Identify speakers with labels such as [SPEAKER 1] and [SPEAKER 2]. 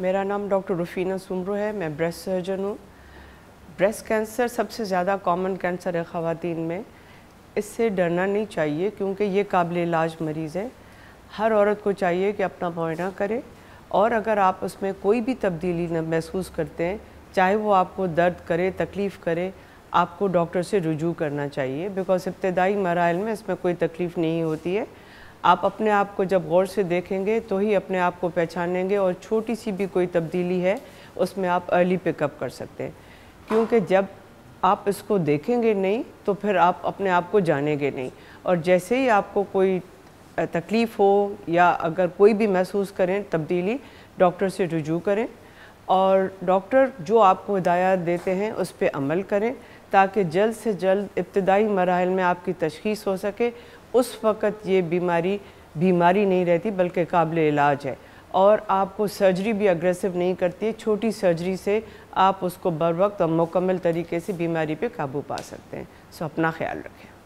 [SPEAKER 1] मेरा नाम डॉक्टर रुफीना सुमरू है मैं ब्रेस्ट सर्जन हूँ ब्रेस्ट कैंसर सबसे ज़्यादा कॉमन कैंसर है ख़वान में इससे डरना नहीं चाहिए क्योंकि ये काबिल इलाज मरीज़ है हर औरत को चाहिए कि अपना मुआना करे और अगर आप उसमें कोई भी तब्दीली न महसूस करते हैं चाहे वो आपको दर्द करे तकलीफ़ करे आपको डॉक्टर से रुजू करना चाहिए बिकॉज इब्तदाई मराइल में इसमें कोई तकलीफ़ नहीं होती है आप अपने आप को जब गौर से देखेंगे तो ही अपने आप को पहचानेंगे और छोटी सी भी कोई तब्दीली है उसमें आप अर्ली पिकअप कर सकते हैं क्योंकि जब आप इसको देखेंगे नहीं तो फिर आप अपने आप को जानेंगे नहीं और जैसे ही आपको कोई तकलीफ़ हो या अगर कोई भी महसूस करें तब्दीली डॉक्टर से रुजू करें और डॉक्टर जो आपको हिदायत देते हैं उस पर अमल करें ताकि जल्द से जल्द इब्तदाई मराहल में आपकी तशखीस हो सके उस वक़्त ये बीमारी बीमारी नहीं रहती बल्कि काबिल इलाज है और आपको सर्जरी भी अग्रेसिव नहीं करती है छोटी सर्जरी से आप उसको बर वक्त और मुकम्मल तरीके से बीमारी पे काबू पा सकते हैं सो अपना ख्याल रखें